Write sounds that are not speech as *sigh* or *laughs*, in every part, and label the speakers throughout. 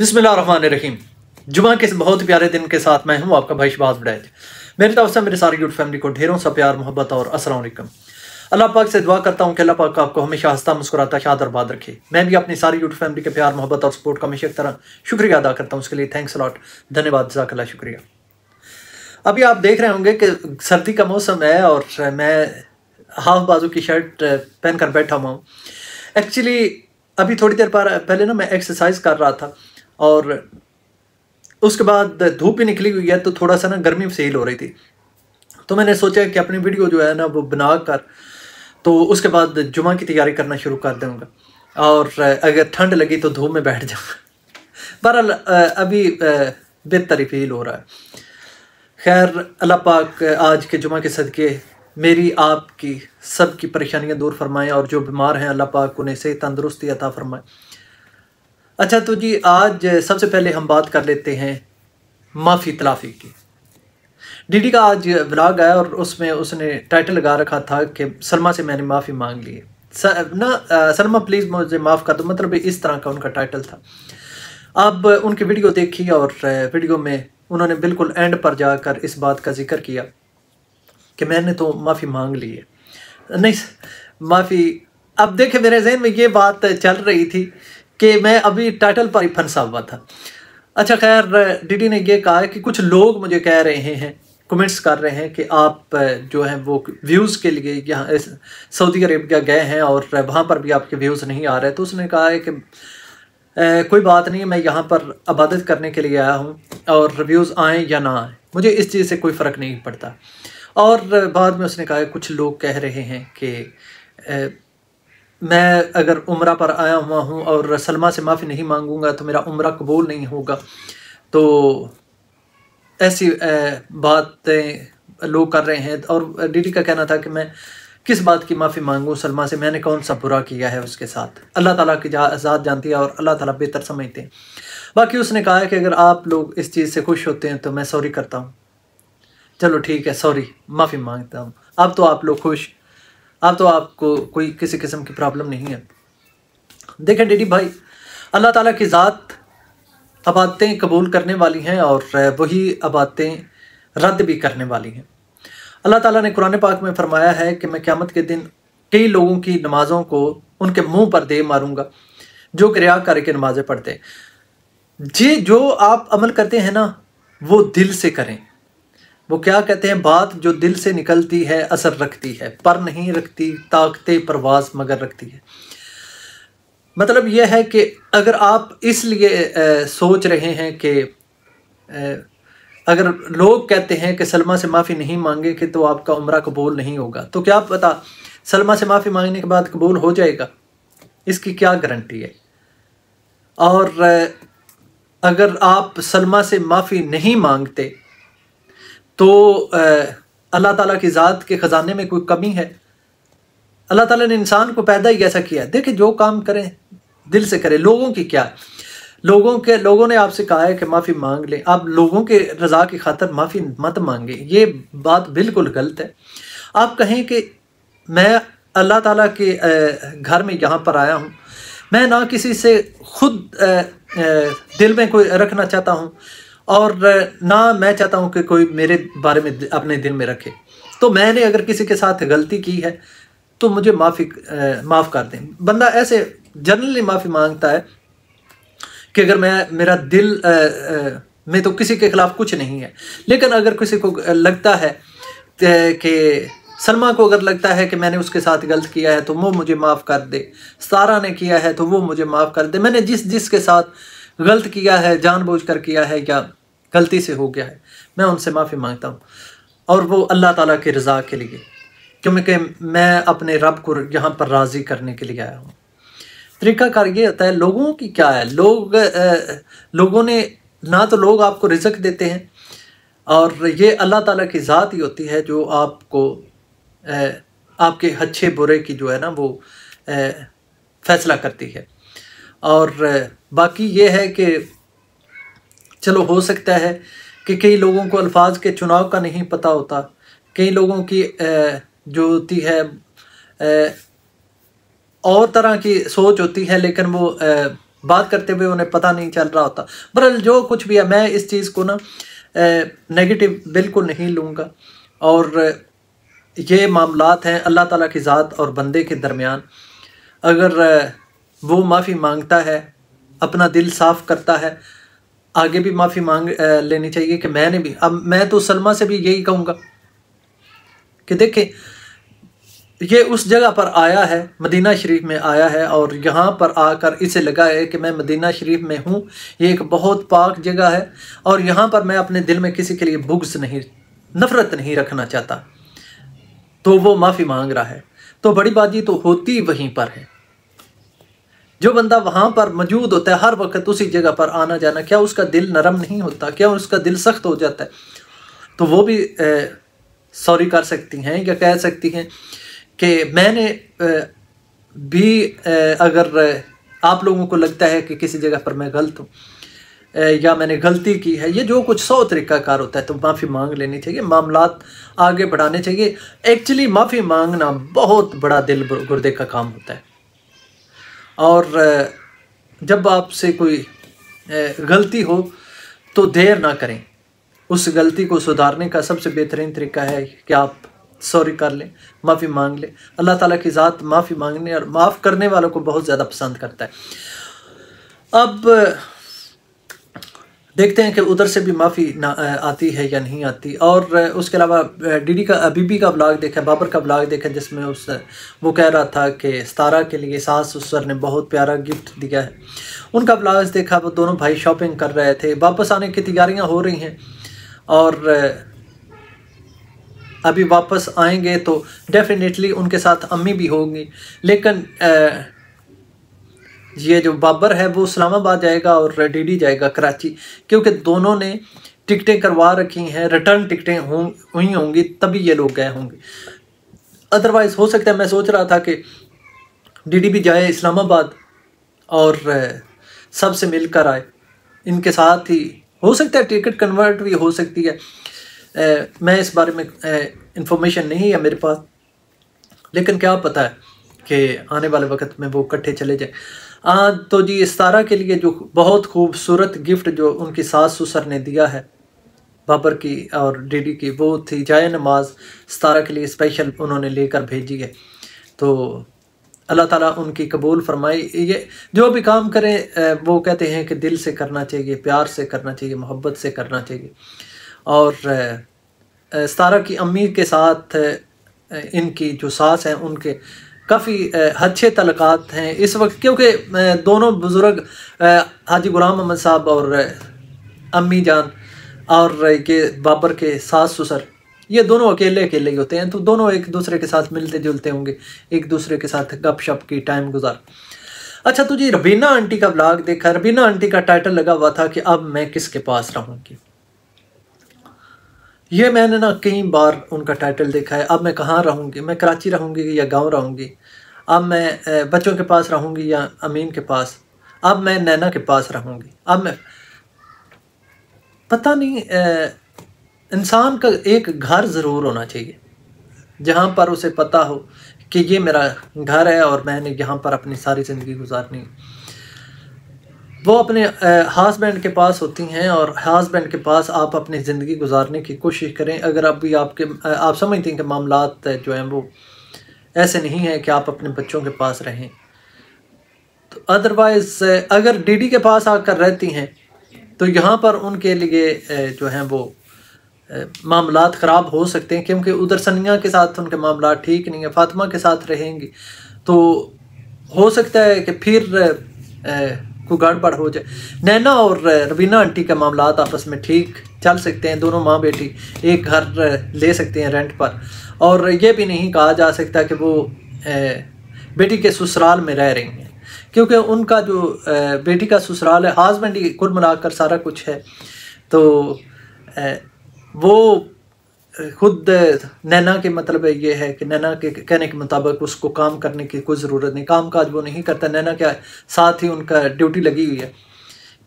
Speaker 1: बिसमीम जुमा के बहुत प्यारे दिन के साथ मैं हूं आपका भाई शबाज बडैच मेरी तरफ से मेरे सारी यूट फैमिली को ढेरों सा प्यार मोहब्बत और असलम अल्लाह पाक से दुआ करता हूं कि अल्लाह पाक आपको हमेशा हंसता मुस्कुराता शाद और बाद रखे मैं भी अपनी सारी यूट फैमिली के प्यार मोहब्बत और सपोर्ट का हमेशा तरह शुक्रिया अदा करता हूँ उसके लिए थैंक्स लॉट धन्यवाद जजाकल्ला शुक्रिया अभी आप देख रहे होंगे कि सर्दी का मौसम है और मैं हाफ बाजू की शर्ट पहन कर बैठा हुआ हूँ एक्चुअली अभी थोड़ी देर पहले ना मैं एक्सरसाइज कर रहा था और उसके बाद धूप भी निकली हुई है तो थोड़ा सा ना गर्मी फील हो रही थी तो मैंने सोचा कि अपनी वीडियो जो है ना वो बना कर तो उसके बाद जुमा की तैयारी करना शुरू कर दूँगा और अगर ठंड लगी तो धूप में बैठ जाऊँगा *laughs* बहरहाल अभी बेहतर ही फील हो रहा है खैर अल्लाह पाक आज के जुमा के सदक़े मेरी आपकी सब की परेशानियाँ दूर फरमाएँ और जो बीमार हैं अल्लाह पाक उन्हें से तंदुरुस्ती अता फरमाएँ अच्छा तो जी आज सबसे पहले हम बात कर लेते हैं माफ़ी तलाफ़ी की डीडी का आज ब्लॉग आया और उसमें उसने टाइटल लगा रखा था कि सलमा से मैंने माफ़ी मांग ली है ना सलमा प्लीज़ मुझे माफ़ कर दो मतलब इस तरह का उनका टाइटल था अब उनकी वीडियो देखी और वीडियो में उन्होंने बिल्कुल एंड पर जाकर इस बात का जिक्र किया कि मैंने तो माफ़ी मांग ली है नहीं माफ़ी अब देखे मेरे जहन में ये बात चल रही थी कि मैं अभी टाइटल पर ही फंसा हुआ था अच्छा खैर डीडी ने ये कहा कि कुछ लोग मुझे कह रहे हैं कमेंट्स कर रहे हैं कि आप जो हैं वो व्यूज़ के लिए यहाँ सऊदी अरेबिया गए हैं और वहाँ पर भी आपके व्यूज़ नहीं आ रहे तो उसने कहा है कि ए, कोई बात नहीं मैं यहाँ पर आबादत करने के लिए आया हूँ और रिव्यूज़ आएँ या ना आएँ मुझे इस चीज़ से कोई फ़र्क नहीं पड़ता और बाद में उसने कहा कुछ लोग कह रहे हैं कि मैं अगर उम्र पर आया हुआ हूँ और सलमा से माफ़ी नहीं मांगूंगा तो मेरा उम्र कबूल नहीं होगा तो ऐसी बातें लोग कर रहे हैं और डीडी का कहना था कि मैं किस बात की माफ़ी मांगूँ सलमा से मैंने कौन सा बुरा किया है उसके साथ अल्लाह ताला की आज़ाद जानती है और अल्लाह ताला बेहतर समझते हैं बाकी उसने कहा है कि अगर आप लोग इस चीज़ से खुश होते हैं तो मैं सॉरी करता हूँ चलो ठीक है सॉरी माफ़ी मांगता हूँ अब तो आप लोग खुश अब तो आपको कोई किसी किस्म की प्रॉब्लम नहीं है देखें डेडी भाई अल्लाह ताला की ज़ात अबातें कबूल करने वाली हैं और वही अबातें रद्द भी करने वाली हैं अल्लाह ताला ने कुरान पाक में फरमाया है कि मैं क़्यामत के दिन कई लोगों की नमाज़ों को उनके मुंह पर दे मारूंगा जो क्रिया करके नमाज़ें पढ़ते जी जो आप अमल करते हैं ना वो दिल से करें वो क्या कहते हैं बात जो दिल से निकलती है असर रखती है पर नहीं रखती ताकते परवाज मगर रखती है मतलब यह है कि अगर आप इसलिए सोच रहे हैं कि अगर लोग कहते हैं कि सलमा से माफ़ी नहीं मांगे कि तो आपका उम्र कबूल नहीं होगा तो क्या पता सलमा से माफ़ी मांगने के बाद कबूल हो जाएगा इसकी क्या गारंटी है और अगर आप सलमा से माफ़ी नहीं मांगते तो अल्लाह ताला की ज़ात के ख़जाने में कोई कमी है अल्लाह ताला ने इंसान को पैदा ही ऐसा किया है देखिए जो काम करें दिल से करें लोगों की क्या लोगों के लोगों ने आपसे कहा है कि माफ़ी मांग लें आप लोगों के रज़ा की खातर माफ़ी मत मांगे ये बात बिल्कुल गलत है आप कहें कि मैं अल्लाह ताला के घर में यहाँ पर आया हूँ मैं ना किसी से खुद दिल में कोई रखना चाहता हूँ और ना मैं चाहता हूँ कि कोई मेरे बारे में अपने दिल में रखे तो मैंने अगर किसी के साथ गलती की है तो मुझे माफ़ी माफ़ कर दें बंदा ऐसे जनरली माफ़ी मांगता है कि अगर मैं मेरा दिल आ, आ, में तो किसी के खिलाफ कुछ नहीं है लेकिन अगर किसी को लगता है कि सलमा को अगर लगता है कि मैंने उसके साथ गलत किया है तो वो मुझे माफ़ कर दे सारा ने किया है तो वो मुझे माफ़ कर दे मैंने जिस जिस के साथ गलत किया है जानबूझकर किया है या गलती से हो गया है मैं उनसे माफ़ी मांगता हूँ और वो अल्लाह ताला की रज़ा के लिए क्योंकि मैं अपने रब को यहाँ पर राज़ी करने के लिए आया हूँ तरीक़ाकार ये होता है लोगों की क्या है लोग आ, लोगों ने ना तो लोग आपको रिजक देते हैं और ये अल्लाह ताला की ज़ात ही होती है जो आपको आ, आपके अच्छे बुरे की जो है ना वो आ, फैसला करती है और बाकी ये है कि चलो हो सकता है कि कई लोगों को अल्फाज के चुनाव का नहीं पता होता कई लोगों की जो होती है और तरह की सोच होती है लेकिन वो बात करते हुए उन्हें पता नहीं चल रहा होता बरअल जो कुछ भी है मैं इस चीज़ को ना नेगेटिव बिल्कुल नहीं लूँगा और ये मामला हैं अल्लाह ताला की ज़ात और बंदे के दरमियान अगर वो माफ़ी मांगता है अपना दिल साफ़ करता है आगे भी माफ़ी मांग लेनी चाहिए कि मैंने भी अब मैं तो सलमा से भी यही कहूँगा कि देखें ये उस जगह पर आया है मदीना शरीफ में आया है और यहाँ पर आकर इसे लगा है कि मैं मदीना शरीफ में हूँ ये एक बहुत पाक जगह है और यहाँ पर मैं अपने दिल में किसी के लिए बुग्स नहीं नफ़रत नहीं रखना चाहता तो वो माफ़ी मांग रहा है तो बड़ी बात ये तो होती वहीं पर है जो बंदा वहाँ पर मौजूद होता है हर वक्त उसी जगह पर आना जाना क्या उसका दिल नरम नहीं होता क्या उसका दिल सख्त हो जाता है तो वो भी सॉरी कर सकती हैं या कह सकती हैं कि मैंने ए, भी ए, अगर आप लोगों को लगता है कि किसी जगह पर मैं गलत हूँ या मैंने गलती की है ये जो कुछ सौ तरीक़ाकार होता है तो माफ़ी मांग लेनी चाहिए मामला आगे बढ़ाने चाहिए एक्चुअली माफ़ी मांगना बहुत बड़ा दिल गुर्दे का काम होता है और जब आपसे कोई गलती हो तो देर ना करें उस गलती को सुधारने का सबसे बेहतरीन तरीका है कि आप सॉरी कर लें माफ़ी मांग लें अल्लाह ताला की ज़ात माफ़ी मांगने और माफ़ करने वालों को बहुत ज़्यादा पसंद करता है अब देखते हैं कि उधर से भी माफ़ी ना आती है या नहीं आती और उसके अलावा डीडी का बीबी का ब्लॉग देखा बाबर का ब्लॉग देखा जिसमें उस वो कह रहा था कि सतारा के लिए सास ससुर ने बहुत प्यारा गिफ्ट दिया है उनका ब्लॉग देखा वो दोनों भाई शॉपिंग कर रहे थे वापस आने की तैयारियाँ हो रही हैं और अभी वापस आएंगे तो डेफिनेटली उनके साथ अम्मी भी होंगी लेकिन ये जो बाबर है वो इस्लामाबाद जाएगा और डी जाएगा कराची क्योंकि दोनों ने टिकटें करवा रखी हैं रिटर्न टिकटें हुई होंगी तभी ये लोग गए होंगे अदरवाइज़ हो सकता है मैं सोच रहा था कि डीडीबी जाए इस्लामाबाद और सबसे मिल कर आए इनके साथ ही हो सकता है टिकट कन्वर्ट भी हो सकती है ए, मैं इस बारे में इंफॉर्मेशन नहीं है मेरे पास लेकिन क्या पता है कि आने वाले वक्त में वो इकट्ठे चले जाए आ, तो जी इस तारा के लिए जो बहुत खूबसूरत गिफ्ट जो उनकी सास सुसर ने दिया है बाबर की और डीडी की वो थी जाय नमाज सतारा के लिए स्पेशल उन्होंने लेकर भेजी है तो अल्लाह ताला उनकी कबूल फरमाई ये जो भी काम करें वो कहते हैं कि दिल से करना चाहिए प्यार से करना चाहिए मोहब्बत से करना चाहिए और सतारा की अम्मी के साथ इनकी जो सास हैं उनके काफ़ी अच्छे तलक़ात हैं इस वक्त क्योंकि दोनों बुज़ुर्ग हाजी गुलाम मोहम्मद साहब और अम्मी जान और के बाबर के सास ससुर ये दोनों अकेले अकेले ही होते हैं तो दोनों एक दूसरे के साथ मिलते जुलते होंगे एक दूसरे के साथ गप शप की टाइम गुजार अच्छा तो जी रबीना आंटी का ब्लॉग देखा रबीना आंटी का टाइटल लगा हुआ था कि अब मैं किसके पास रहूँगी ये मैंने ना कई बार उनका टाइटल देखा है अब मैं कहाँ रहूँगी मैं कराची रहूँगी या गांव रहूँगी अब मैं बच्चों के पास रहूँगी या अमीन के पास अब मैं नैना के पास रहूँगी अब मैं पता नहीं इंसान का एक घर ज़रूर होना चाहिए जहाँ पर उसे पता हो कि ये मेरा घर है और मैंने यहाँ पर अपनी सारी ज़िंदगी गुजारनी वो अपने हस्बैंड के पास होती हैं और हस्बैंड के पास आप अपनी ज़िंदगी गुजारने की कोशिश करें अगर आप भी आपके आप समझते हैं कि मामला जो हैं वो ऐसे नहीं हैं कि आप अपने बच्चों के पास रहें तो अदरवाइज़ अगर डीडी के पास आकर रहती हैं तो यहाँ पर उनके लिए जो हैं वो मामला ख़राब हो सकते हैं क्योंकि उधर सनिया के साथ उनके मामला ठीक नहीं है फातिमा के साथ रहेंगी तो हो सकता है कि फिर कोई गड़बड़ हो जाए नैना और रवीना आंटी का मामला आपस में ठीक चल सकते हैं दोनों माँ बेटी एक घर ले सकते हैं रेंट पर और ये भी नहीं कहा जा सकता कि वो बेटी के ससुराल में रह रही हैं क्योंकि उनका जो बेटी का ससुराल है हस्बैंड ही कुल मिलाकर सारा कुछ है तो वो खुद नैना के मतलब ये है कि नैना के कहने के मुताबिक उसको काम करने की कोई ज़रूरत नहीं काम काज वो नहीं करता नैना के साथ ही उनका ड्यूटी लगी हुई है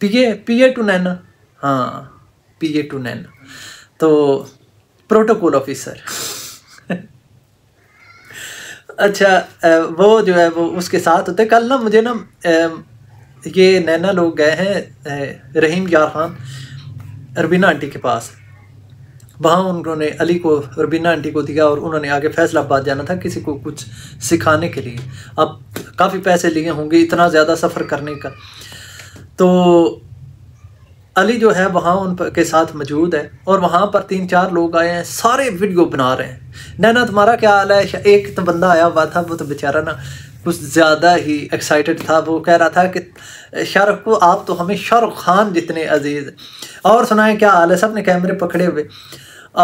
Speaker 1: पीए पीए टू नैना हाँ पीए टू नैना तो प्रोटोकॉल ऑफिसर *laughs* अच्छा वो जो है वो उसके साथ होते कल ना मुझे ना ये नैना लोग गए हैं रहीम यार खान रबीना आंटी के पास वहाँ उन्होंने अली को और बिना आंटी को दिया और उन्होंने आगे फैसलाबाद जाना था किसी को कुछ सिखाने के लिए अब काफ़ी पैसे लिए होंगे इतना ज़्यादा सफ़र करने का तो अली जो है वहाँ उन के साथ मौजूद है और वहाँ पर तीन चार लोग आए हैं सारे वीडियो बना रहे हैं नैना तुम्हारा क्या हाल है एक तो बंदा आया हुआ था वो तो बेचारा ना कुछ ज़्यादा ही एक्साइटेड था वो कह रहा था कि शाहरुख को आप तो हमें शाहरुख खान जितने अजीज़ और सुनाए क्या हाल है सब ने कैमरे पकड़े हुए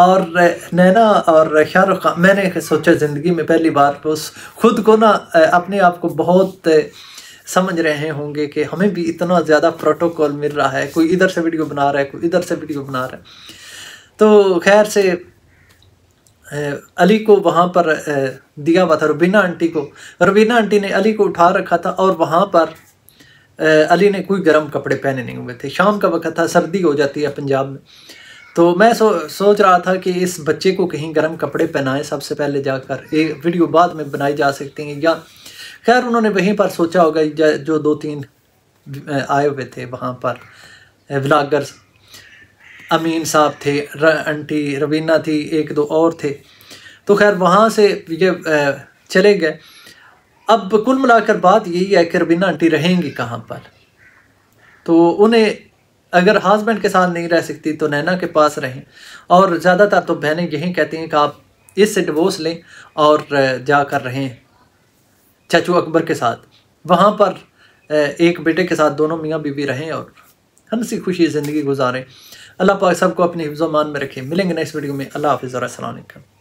Speaker 1: और नैना और शाहरुख खान मैंने सोचा ज़िंदगी में पहली बार उस खुद को ना अपने आप को बहुत समझ रहे होंगे कि हमें भी इतना ज़्यादा प्रोटोकॉल मिल रहा है कोई इधर से वीडियो बना रहा है कोई इधर से वीडियो बना रहा है तो खैर से अली को वहाँ पर दिया हुआ था रुबीना आंटी को रुबीना आंटी ने अली को उठा रखा था और वहाँ पर अली ने कोई गर्म कपड़े पहने नहीं हुए थे शाम का वक्त था सर्दी हो जाती है पंजाब में तो मैं सो सोच रहा था कि इस बच्चे को कहीं गर्म कपड़े पहनाएं सबसे पहले जाकर एक वीडियो बाद में बनाई जा सकती है या खैर उन्होंने वहीं पर सोचा होगा जो दो तीन आए हुए थे वहाँ पर ब्लागर अमीन साहब थे र, आंटी रवीना थी एक दो और थे तो खैर वहाँ से ये चले गए अब कुल मिलाकर बात यही है कि रवीना आंटी रहेंगी कहाँ पर तो उन्हें अगर हस्बैंड के साथ नहीं रह सकती तो नैना के पास रहें और ज़्यादातर तो बहनें यही कहती हैं कि आप इससे डिवोर्स लें और जाकर रहें चाचू अकबर के साथ वहाँ पर एक बेटे के साथ दोनों मियाँ बीवी रहें और हंसी खुशी ज़िंदगी गुजारें अल्लाह पाक सबको अपने हिफ्जो मान में रखें मिलेंगे नेक्स्ट वीडियो में अल्लाह हाफिज़ अलैक्म